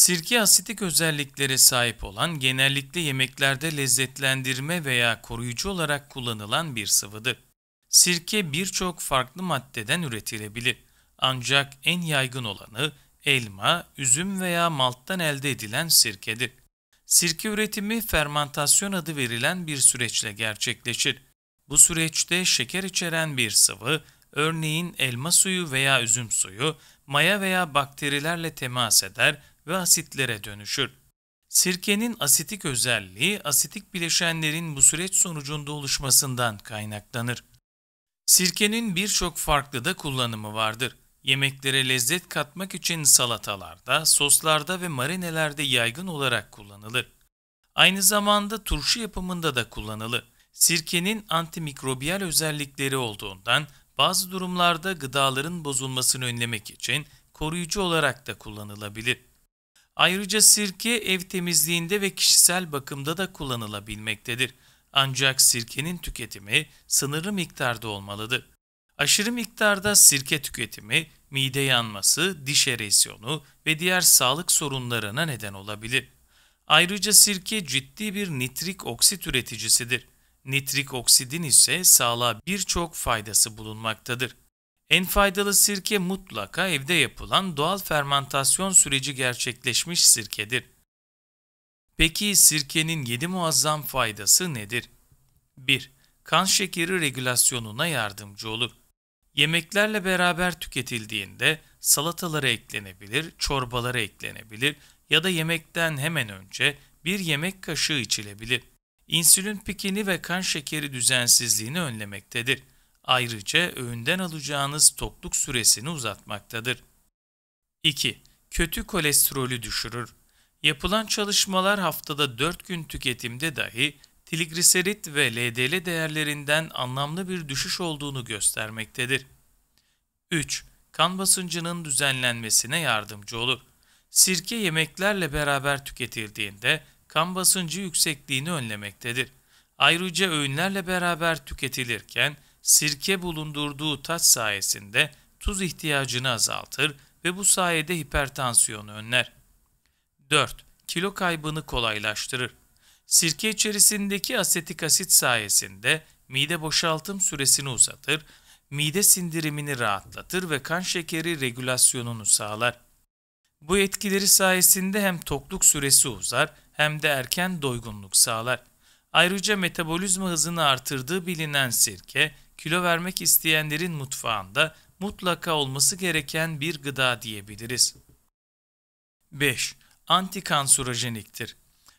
Sirke asitik özelliklere sahip olan genellikle yemeklerde lezzetlendirme veya koruyucu olarak kullanılan bir sıvıdır. Sirke birçok farklı maddeden üretilebilir. Ancak en yaygın olanı elma, üzüm veya malttan elde edilen sirkedir. Sirke üretimi fermentasyon adı verilen bir süreçle gerçekleşir. Bu süreçte şeker içeren bir sıvı, örneğin elma suyu veya üzüm suyu, maya veya bakterilerle temas eder ve asitlere dönüşür. Sirkenin asitik özelliği asitik bileşenlerin bu süreç sonucunda oluşmasından kaynaklanır. Sirkenin birçok farklı da kullanımı vardır. Yemeklere lezzet katmak için salatalarda, soslarda ve marinelerde yaygın olarak kullanılır. Aynı zamanda turşu yapımında da kullanılır. Sirkenin antimikrobiyal özellikleri olduğundan bazı durumlarda gıdaların bozulmasını önlemek için koruyucu olarak da kullanılabilir. Ayrıca sirke ev temizliğinde ve kişisel bakımda da kullanılabilmektedir. Ancak sirkenin tüketimi sınırlı miktarda olmalıdır. Aşırı miktarda sirke tüketimi mide yanması, diş eresyonu ve diğer sağlık sorunlarına neden olabilir. Ayrıca sirke ciddi bir nitrik oksit üreticisidir. Nitrik oksidin ise sağlığa birçok faydası bulunmaktadır. En faydalı sirke mutlaka evde yapılan doğal fermentasyon süreci gerçekleşmiş sirkedir. Peki sirkenin 7 muazzam faydası nedir? 1. Kan şekeri regülasyonuna yardımcı olur. Yemeklerle beraber tüketildiğinde salatalara eklenebilir, çorbalara eklenebilir ya da yemekten hemen önce bir yemek kaşığı içilebilir. İnsülin pikini ve kan şekeri düzensizliğini önlemektedir. Ayrıca öğünden alacağınız tokluk süresini uzatmaktadır. 2. Kötü kolesterolü düşürür. Yapılan çalışmalar haftada 4 gün tüketimde dahi trigliserit ve LDL değerlerinden anlamlı bir düşüş olduğunu göstermektedir. 3. Kan basıncının düzenlenmesine yardımcı olur. Sirke yemeklerle beraber tüketildiğinde kan basıncı yüksekliğini önlemektedir. Ayrıca öğünlerle beraber tüketilirken sirke bulundurduğu tat sayesinde tuz ihtiyacını azaltır ve bu sayede hipertansiyonu önler. 4. Kilo kaybını kolaylaştırır. Sirke içerisindeki asetik asit sayesinde mide boşaltım süresini uzatır, mide sindirimini rahatlatır ve kan şekeri regülasyonunu sağlar. Bu etkileri sayesinde hem tokluk süresi uzar hem de erken doygunluk sağlar. Ayrıca metabolizma hızını artırdığı bilinen sirke, kilo vermek isteyenlerin mutfağında mutlaka olması gereken bir gıda diyebiliriz. 5. Antikanserojeniktir.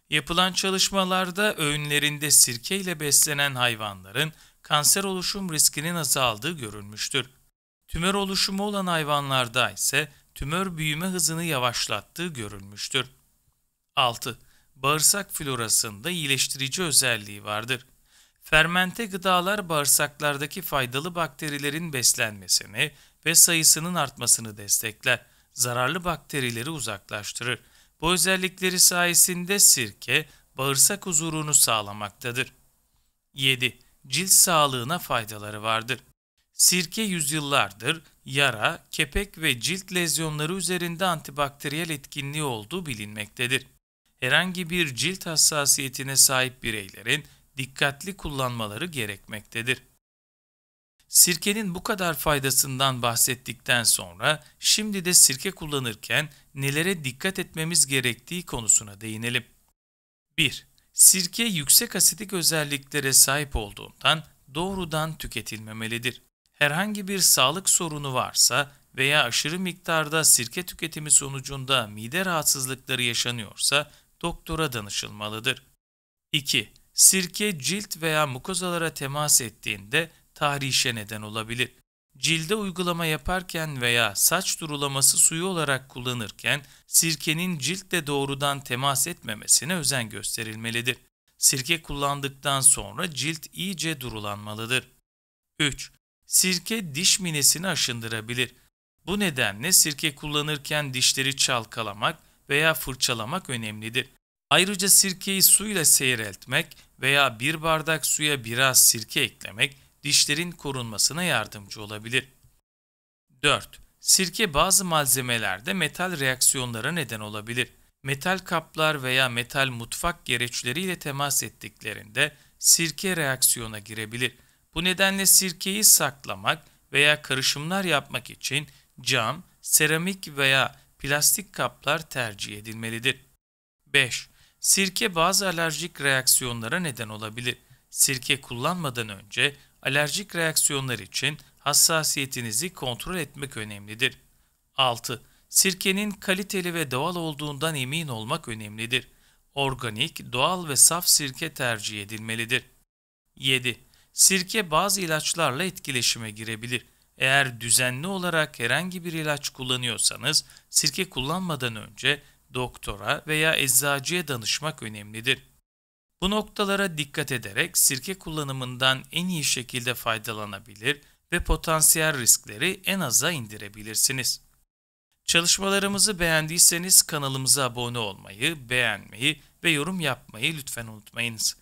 Yapılan çalışmalarda öğünlerinde sirke ile beslenen hayvanların kanser oluşum riskinin azaldığı görülmüştür. Tümör oluşumu olan hayvanlarda ise tümör büyüme hızını yavaşlattığı görülmüştür. 6. Bağırsak florasında iyileştirici özelliği vardır. Fermente gıdalar bağırsaklardaki faydalı bakterilerin beslenmesini ve sayısının artmasını destekler. Zararlı bakterileri uzaklaştırır. Bu özellikleri sayesinde sirke bağırsak huzurunu sağlamaktadır. 7. Cilt sağlığına faydaları vardır. Sirke yüzyıllardır yara, kepek ve cilt lezyonları üzerinde antibakteriyel etkinliği olduğu bilinmektedir. Herhangi bir cilt hassasiyetine sahip bireylerin dikkatli kullanmaları gerekmektedir. Sirkenin bu kadar faydasından bahsettikten sonra şimdi de sirke kullanırken nelere dikkat etmemiz gerektiği konusuna değinelim. 1. Sirke yüksek asidik özelliklere sahip olduğundan doğrudan tüketilmemelidir. Herhangi bir sağlık sorunu varsa veya aşırı miktarda sirke tüketimi sonucunda mide rahatsızlıkları yaşanıyorsa doktora danışılmalıdır. 2. Sirke cilt veya mukozalara temas ettiğinde tahrişe neden olabilir. Cilde uygulama yaparken veya saç durulaması suyu olarak kullanırken sirkenin ciltle doğrudan temas etmemesine özen gösterilmelidir. Sirke kullandıktan sonra cilt iyice durulanmalıdır. 3. Sirke diş minesini aşındırabilir. Bu nedenle sirke kullanırken dişleri çalkalamak veya fırçalamak önemlidir. Ayrıca sirkeyi suyla seyreltmek veya bir bardak suya biraz sirke eklemek dişlerin korunmasına yardımcı olabilir. 4. Sirke bazı malzemelerde metal reaksiyonlara neden olabilir. Metal kaplar veya metal mutfak gereçleriyle temas ettiklerinde sirke reaksiyona girebilir. Bu nedenle sirkeyi saklamak veya karışımlar yapmak için cam, seramik veya plastik kaplar tercih edilmelidir. 5. Sirke bazı alerjik reaksiyonlara neden olabilir. Sirke kullanmadan önce alerjik reaksiyonlar için hassasiyetinizi kontrol etmek önemlidir. 6. Sirkenin kaliteli ve doğal olduğundan emin olmak önemlidir. Organik, doğal ve saf sirke tercih edilmelidir. 7. Sirke bazı ilaçlarla etkileşime girebilir. Eğer düzenli olarak herhangi bir ilaç kullanıyorsanız, sirke kullanmadan önce doktora veya eczacıya danışmak önemlidir. Bu noktalara dikkat ederek sirke kullanımından en iyi şekilde faydalanabilir ve potansiyel riskleri en aza indirebilirsiniz. Çalışmalarımızı beğendiyseniz kanalımıza abone olmayı, beğenmeyi ve yorum yapmayı lütfen unutmayınız.